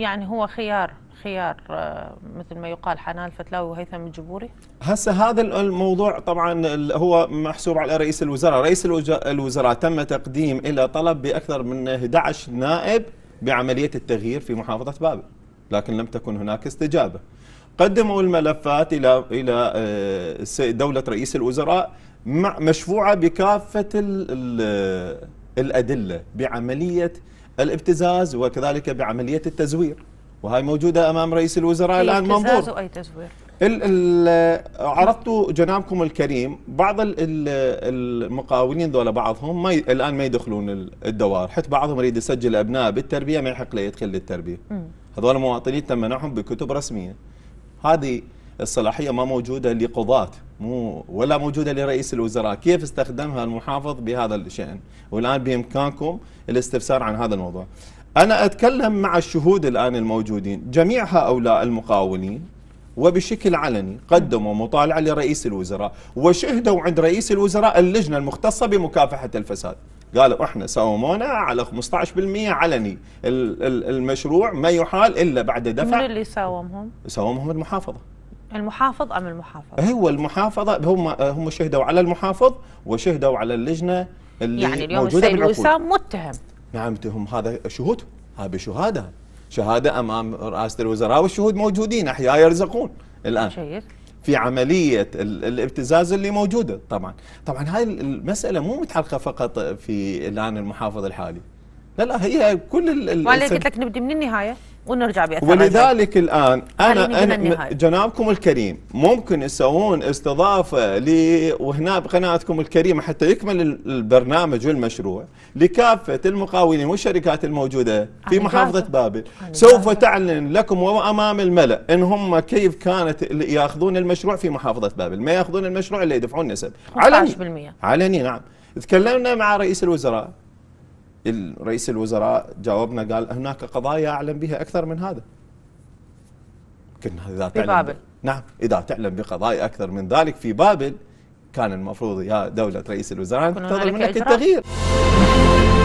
يعني هو خيار خيار آه، مثل ما يقال حنان الفتلاوي وهيثم الجبوري هسه هذا الموضوع طبعا هو محسوب على رئيس الوزراء رئيس الوزراء تم تقديم إلى طلب بأكثر من 11 نائب بعملية التغيير في محافظة بابل لكن لم تكن هناك استجابة قدموا الملفات إلى إلى آه، دولة رئيس الوزراء مشفوعة بكافة آه، الأدلة بعملية الابتزاز وكذلك بعملية التزوير وهي موجودة أمام رئيس الوزراء الآن منظور أي تزوير ال ال عرضت جنابكم الكريم بعض ال المقاولين ذولا بعضهم ما الان ما يدخلون الدوار حتى بعضهم يريد يسجل ابناء بالتربيه ما يحق له يدخل للتربيه هذول مواطنين تم منعهم بكتب رسميه هذه الصلاحيه ما موجوده لقضاه مو ولا موجوده لرئيس الوزراء كيف استخدمها المحافظ بهذا الشان والان بامكانكم الاستفسار عن هذا الموضوع انا اتكلم مع الشهود الان الموجودين جميع هؤلاء المقاولين وبشكل علني قدموا مطالعه لرئيس الوزراء وشهدوا عند رئيس الوزراء اللجنه المختصه بمكافحه الفساد قالوا احنا ساومونا على 15% علني المشروع ما يحال الا بعد دفع من اللي ساومهم؟ ساومهم المحافظه المحافظ أم المحافظ؟ هو المحافظة هم هم شهدوا على المحافظ وشهدوا على اللجنة اللي يعني اليوم موجودة السيد وسام متهم نعم متهم هذا شهود هذا شهادة شهادة أمام رئاسة الوزراء والشهود موجودين أحياء يرزقون الآن شير. في عملية الابتزاز اللي موجودة طبعا طبعا هاي المسألة مو متعلقة فقط في الآن المحافظ الحالي لا لا هي كل ال ولا قلت لك نبدي من النهاية ونرجع بأثر ولذلك الآن أنا, أنا جنابكم الكريم ممكن يسوون استضافة ل وهنا بقناتكم الكريمة حتى يكمل البرنامج والمشروع لكافة المقاولين والشركات الموجودة في محافظة بابل سوف تعلن لكم وأمام الملأ إن هم كيف كانت ياخذون المشروع في محافظة بابل ما ياخذون المشروع اللي يدفعون نسب علني علني نعم تكلمنا مع رئيس الوزراء رئيس الوزراء جاوبنا قال هناك قضايا أعلم بها أكثر من هذا كنا إذا في تعلم بابل نعم إذا تعلم بقضايا أكثر من ذلك في بابل كان المفروض يا دولة رئيس الوزراء تنتظر منك التغيير